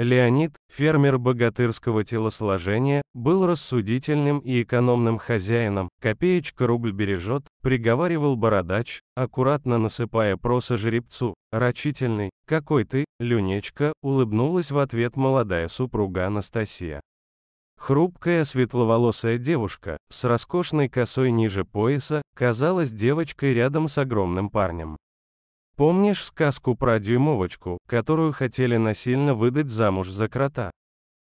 Леонид, фермер богатырского телосложения, был рассудительным и экономным хозяином, копеечка рубль бережет, приговаривал бородач, аккуратно насыпая проса жеребцу, рачительный, какой ты, люнечка, улыбнулась в ответ молодая супруга Анастасия. Хрупкая светловолосая девушка, с роскошной косой ниже пояса, казалась девочкой рядом с огромным парнем. Помнишь сказку про дюймовочку, которую хотели насильно выдать замуж за крота?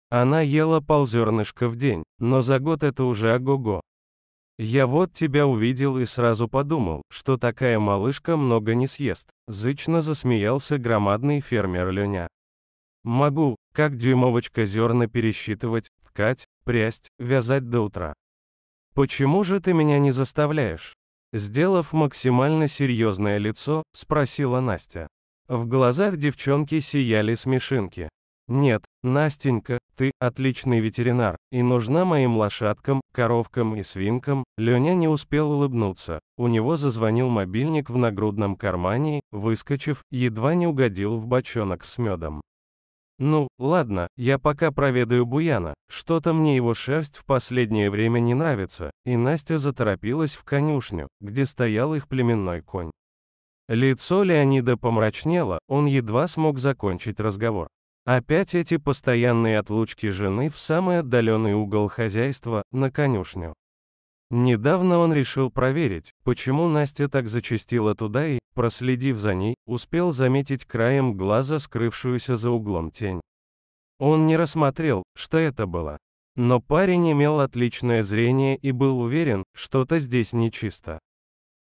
Она ела ползернышка в день, но за год это уже ого-го. Я вот тебя увидел и сразу подумал, что такая малышка много не съест, зычно засмеялся громадный фермер Леня. Могу, как дюймовочка зерна пересчитывать, ткать, прясть, вязать до утра. Почему же ты меня не заставляешь? Сделав максимально серьезное лицо, спросила Настя. В глазах девчонки сияли смешинки. «Нет, Настенька, ты отличный ветеринар, и нужна моим лошадкам, коровкам и свинкам». Леня не успел улыбнуться. У него зазвонил мобильник в нагрудном кармане, выскочив, едва не угодил в бочонок с медом. Ну, ладно, я пока проведаю Буяна, что-то мне его шерсть в последнее время не нравится, и Настя заторопилась в конюшню, где стоял их племенной конь. Лицо Леонида помрачнело, он едва смог закончить разговор. Опять эти постоянные отлучки жены в самый отдаленный угол хозяйства, на конюшню. Недавно он решил проверить, почему Настя так зачастила туда и, проследив за ней, успел заметить краем глаза скрывшуюся за углом тень. Он не рассмотрел, что это было. Но парень имел отличное зрение и был уверен, что-то здесь нечисто.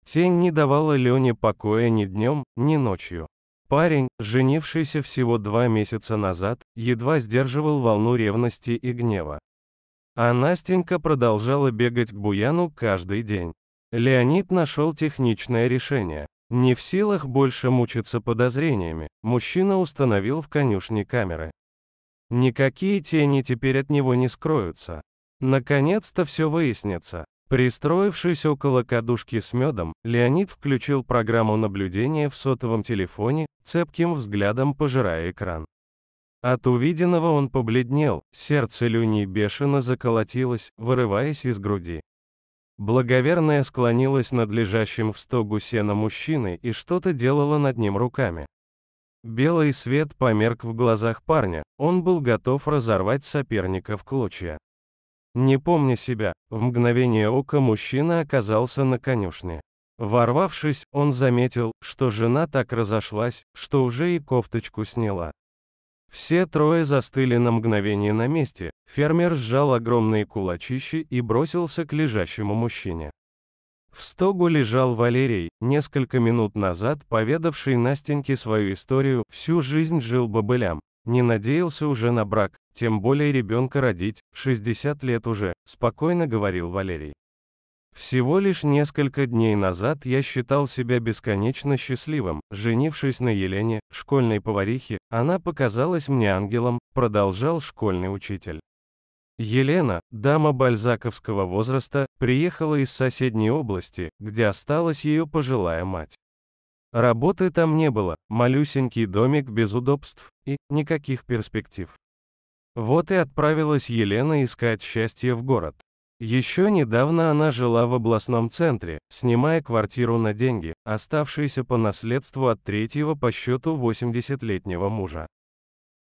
Тень не давала Лене покоя ни днем, ни ночью. Парень, женившийся всего два месяца назад, едва сдерживал волну ревности и гнева. А Настенька продолжала бегать к Буяну каждый день. Леонид нашел техничное решение. Не в силах больше мучиться подозрениями, мужчина установил в конюшне камеры. Никакие тени теперь от него не скроются. Наконец-то все выяснится. Пристроившись около кадушки с медом, Леонид включил программу наблюдения в сотовом телефоне, цепким взглядом пожирая экран. От увиденного он побледнел, сердце Люни бешено заколотилось, вырываясь из груди. Благоверная склонилась над лежащим в стогу сена мужчины и что-то делала над ним руками. Белый свет померк в глазах парня, он был готов разорвать соперника в клочья. Не помня себя, в мгновение ока мужчина оказался на конюшне. Ворвавшись, он заметил, что жена так разошлась, что уже и кофточку сняла. Все трое застыли на мгновение на месте. Фермер сжал огромные кулачищи и бросился к лежащему мужчине. В стогу лежал Валерий, несколько минут назад поведавший Настеньке свою историю, всю жизнь жил бобылям. Не надеялся уже на брак, тем более ребенка родить, 60 лет уже, спокойно говорил Валерий. Всего лишь несколько дней назад я считал себя бесконечно счастливым, женившись на Елене, школьной поварихе, она показалась мне ангелом, продолжал школьный учитель. Елена, дама бальзаковского возраста, приехала из соседней области, где осталась ее пожилая мать. Работы там не было, малюсенький домик без удобств и никаких перспектив. Вот и отправилась Елена искать счастье в город. Еще недавно она жила в областном центре, снимая квартиру на деньги, оставшиеся по наследству от третьего по счету 80-летнего мужа.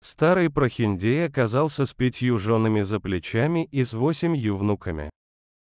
Старый прохиндей оказался с пятью женами за плечами и с восемью внуками.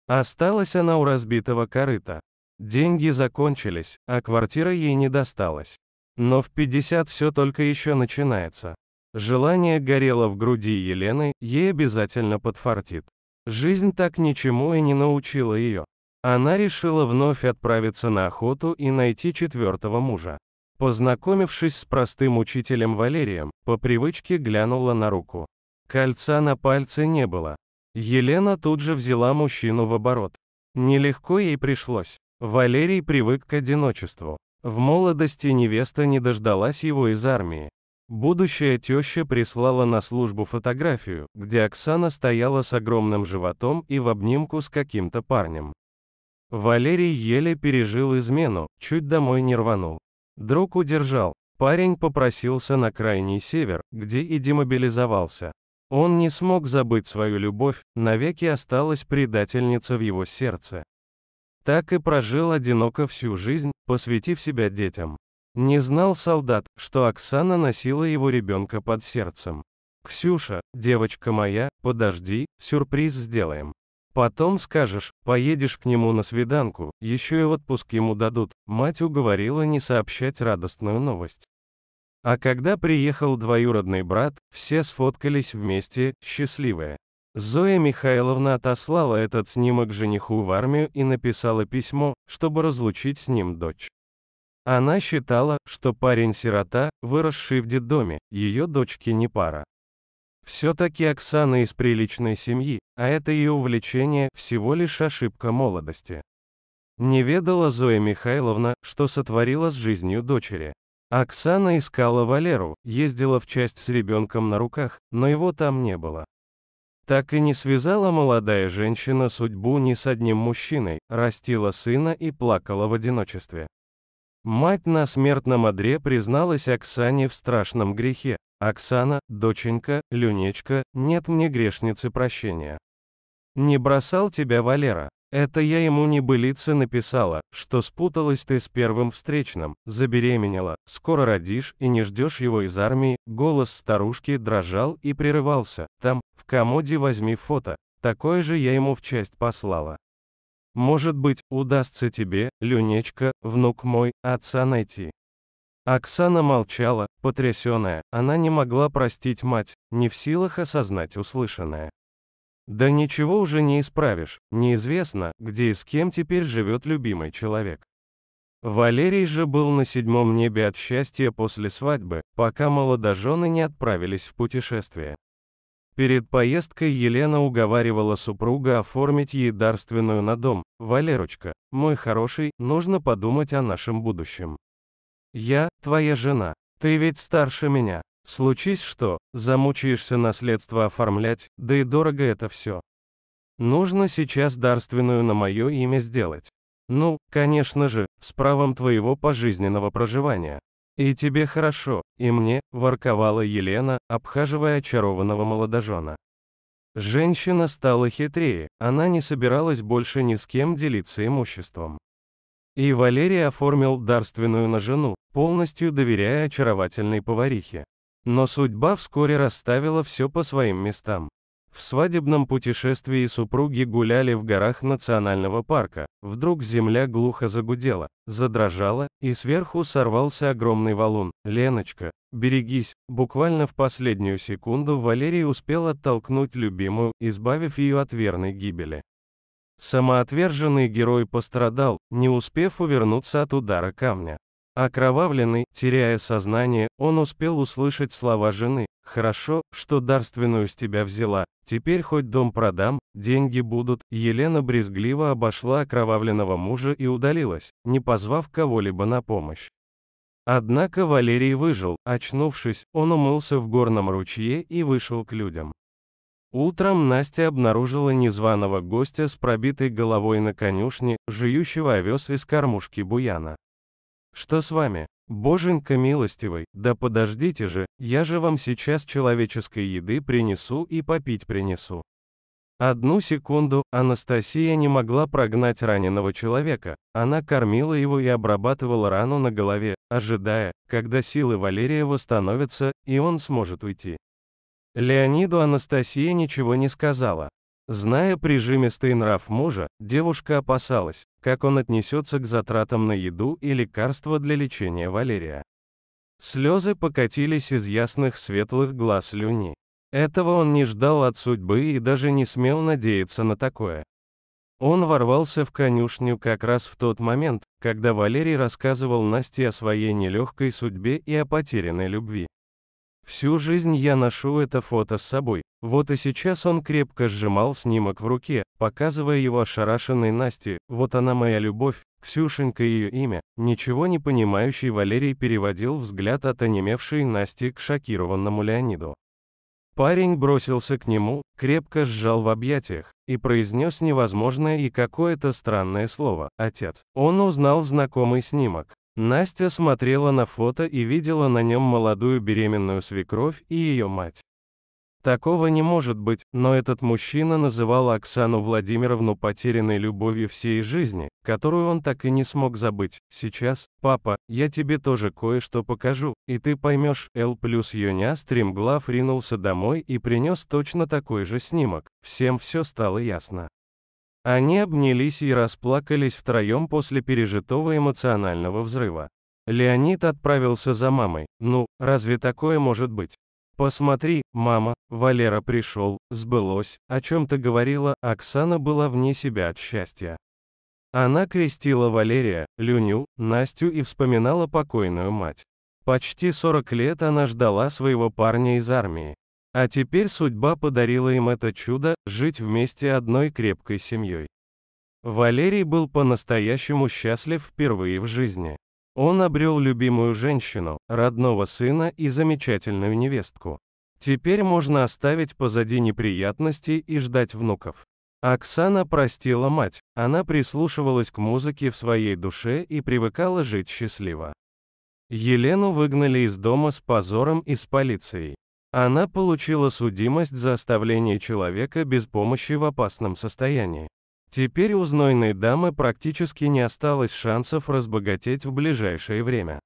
Осталась она у разбитого корыта. Деньги закончились, а квартира ей не досталась. Но в 50 все только еще начинается. Желание горело в груди Елены, ей обязательно подфартит. Жизнь так ничему и не научила ее. Она решила вновь отправиться на охоту и найти четвертого мужа. Познакомившись с простым учителем Валерием, по привычке глянула на руку. Кольца на пальце не было. Елена тут же взяла мужчину в оборот. Нелегко ей пришлось. Валерий привык к одиночеству. В молодости невеста не дождалась его из армии. Будущая теща прислала на службу фотографию, где Оксана стояла с огромным животом и в обнимку с каким-то парнем. Валерий еле пережил измену, чуть домой не рванул. Друг удержал. Парень попросился на крайний север, где и демобилизовался. Он не смог забыть свою любовь, навеки осталась предательница в его сердце. Так и прожил одиноко всю жизнь, посвятив себя детям. Не знал солдат, что Оксана носила его ребенка под сердцем. «Ксюша, девочка моя, подожди, сюрприз сделаем. Потом скажешь, поедешь к нему на свиданку, еще и отпуск ему дадут», мать уговорила не сообщать радостную новость. А когда приехал двоюродный брат, все сфоткались вместе, счастливые. Зоя Михайловна отослала этот снимок жениху в армию и написала письмо, чтобы разлучить с ним дочь. Она считала, что парень-сирота, выросший в детдоме, ее дочки не пара. Все-таки Оксана из приличной семьи, а это ее увлечение – всего лишь ошибка молодости. Не ведала Зоя Михайловна, что сотворила с жизнью дочери. Оксана искала Валеру, ездила в часть с ребенком на руках, но его там не было. Так и не связала молодая женщина судьбу ни с одним мужчиной, растила сына и плакала в одиночестве. Мать на смертном одре призналась Оксане в страшном грехе. «Оксана, доченька, Люнечка, нет мне грешницы прощения. Не бросал тебя Валера. Это я ему небылицы написала, что спуталась ты с первым встречным, забеременела, скоро родишь и не ждешь его из армии». Голос старушки дрожал и прерывался. «Там, в комоде возьми фото. Такое же я ему в часть послала. Может быть, удастся тебе, Люнечка, внук мой, отца найти. Оксана молчала, потрясенная, она не могла простить мать, не в силах осознать услышанное. Да ничего уже не исправишь, неизвестно, где и с кем теперь живет любимый человек. Валерий же был на седьмом небе от счастья после свадьбы, пока молодожены не отправились в путешествие. Перед поездкой Елена уговаривала супруга оформить ей дарственную на дом. «Валерочка, мой хороший, нужно подумать о нашем будущем. Я, твоя жена. Ты ведь старше меня. Случись что, замучаешься наследство оформлять, да и дорого это все. Нужно сейчас дарственную на мое имя сделать. Ну, конечно же, с правом твоего пожизненного проживания. «И тебе хорошо, и мне», – ворковала Елена, обхаживая очарованного молодожена. Женщина стала хитрее, она не собиралась больше ни с кем делиться имуществом. И Валерий оформил дарственную на жену, полностью доверяя очаровательной поварихе. Но судьба вскоре расставила все по своим местам. В свадебном путешествии супруги гуляли в горах национального парка. Вдруг земля глухо загудела, задрожала, и сверху сорвался огромный валун. «Леночка, берегись!» Буквально в последнюю секунду Валерий успел оттолкнуть любимую, избавив ее от верной гибели. Самоотверженный герой пострадал, не успев увернуться от удара камня. Окровавленный, теряя сознание, он успел услышать слова жены. «Хорошо, что дарственную с тебя взяла. Теперь хоть дом продам, деньги будут». Елена брезгливо обошла окровавленного мужа и удалилась, не позвав кого-либо на помощь. Однако Валерий выжил. Очнувшись, он умылся в горном ручье и вышел к людям. Утром Настя обнаружила незваного гостя с пробитой головой на конюшне, жующего овес из кормушки буяна. Что с вами? Боженька милостивый, да подождите же, я же вам сейчас человеческой еды принесу и попить принесу. Одну секунду Анастасия не могла прогнать раненого человека. Она кормила его и обрабатывала рану на голове, ожидая, когда силы Валерия восстановятся, и он сможет уйти. Леониду Анастасия ничего не сказала. Зная прижимистый нрав мужа, девушка опасалась, как он отнесется к затратам на еду и лекарства для лечения Валерия. Слезы покатились из ясных светлых глаз Люни. Этого он не ждал от судьбы и даже не смел надеяться на такое. Он ворвался в конюшню как раз в тот момент, когда Валерий рассказывал Насте о своей нелегкой судьбе и о потерянной любви. Всю жизнь я ношу это фото с собой. Вот и сейчас он крепко сжимал снимок в руке, показывая его ошарашенной Насте. Вот она моя любовь, Ксюшенька ее имя. Ничего не понимающий Валерий переводил взгляд от онемевшей Насти к шокированному Леониду. Парень бросился к нему, крепко сжал в объятиях, и произнес невозможное и какое-то странное слово «отец». Он узнал знакомый снимок. Настя смотрела на фото и видела на нем молодую беременную свекровь и ее мать. Такого не может быть, но этот мужчина называл Оксану Владимировну потерянной любовью всей жизни, которую он так и не смог забыть. Сейчас, папа, я тебе тоже кое-что покажу, и ты поймешь. Л плюс Юня стримглав ринулся домой и принес точно такой же снимок. Всем все стало ясно. Они обнялись и расплакались втроем после пережитого эмоционального взрыва. Леонид отправился за мамой. Ну, разве такое может быть? Посмотри, мама, Валера пришел, сбылось, о чем ты говорила, Оксана была вне себя от счастья. Она крестила Валерия, Люню, Настю и вспоминала покойную мать. Почти 40 лет она ждала своего парня из армии. А теперь судьба подарила им это чудо – жить вместе одной крепкой семьей. Валерий был по-настоящему счастлив впервые в жизни. Он обрел любимую женщину, родного сына и замечательную невестку. Теперь можно оставить позади неприятности и ждать внуков. Оксана простила мать, она прислушивалась к музыке в своей душе и привыкала жить счастливо. Елену выгнали из дома с позором и с полицией. Она получила судимость за оставление человека без помощи в опасном состоянии. Теперь у знойной дамы практически не осталось шансов разбогатеть в ближайшее время.